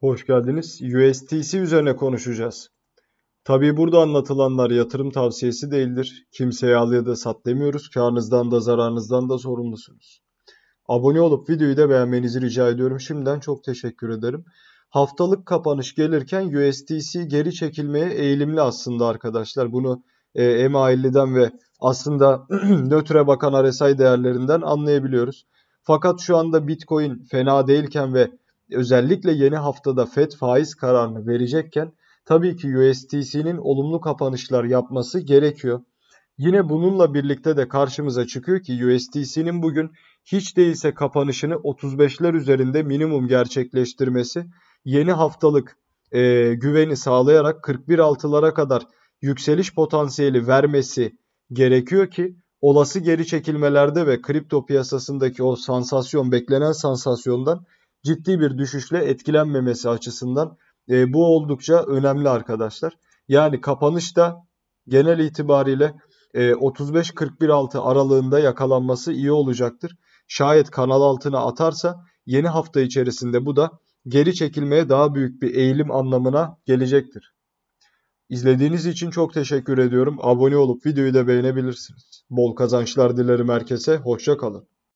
Hoş geldiniz. USTC üzerine konuşacağız. Tabii burada anlatılanlar yatırım tavsiyesi değildir. Kimseye al ya da sat demiyoruz. Karnınızdan da zararınızdan da sorumlusunuz. Abone olup videoyu da beğenmenizi rica ediyorum. Şimdiden çok teşekkür ederim. Haftalık kapanış gelirken USTC geri çekilmeye eğilimli aslında arkadaşlar. Bunu e, MA50'den ve aslında nötre bakan RSI değerlerinden anlayabiliyoruz. Fakat şu anda Bitcoin fena değilken ve özellikle yeni haftada FED faiz kararını verecekken tabii ki USDC'nin olumlu kapanışlar yapması gerekiyor. Yine bununla birlikte de karşımıza çıkıyor ki USDC'nin bugün hiç değilse kapanışını 35'ler üzerinde minimum gerçekleştirmesi yeni haftalık e, güveni sağlayarak 41 altılara kadar yükseliş potansiyeli vermesi gerekiyor ki olası geri çekilmelerde ve kripto piyasasındaki o sansasyon beklenen sansasyondan ciddi bir düşüşle etkilenmemesi açısından e, bu oldukça önemli arkadaşlar. Yani kapanış da genel itibariyle e, 35-41.6 aralığında yakalanması iyi olacaktır. Şayet kanal altına atarsa yeni hafta içerisinde bu da geri çekilmeye daha büyük bir eğilim anlamına gelecektir. İzlediğiniz için çok teşekkür ediyorum. Abone olup videoyu da beğenebilirsiniz. Bol kazançlar dilerim herkese. Hoşça kalın.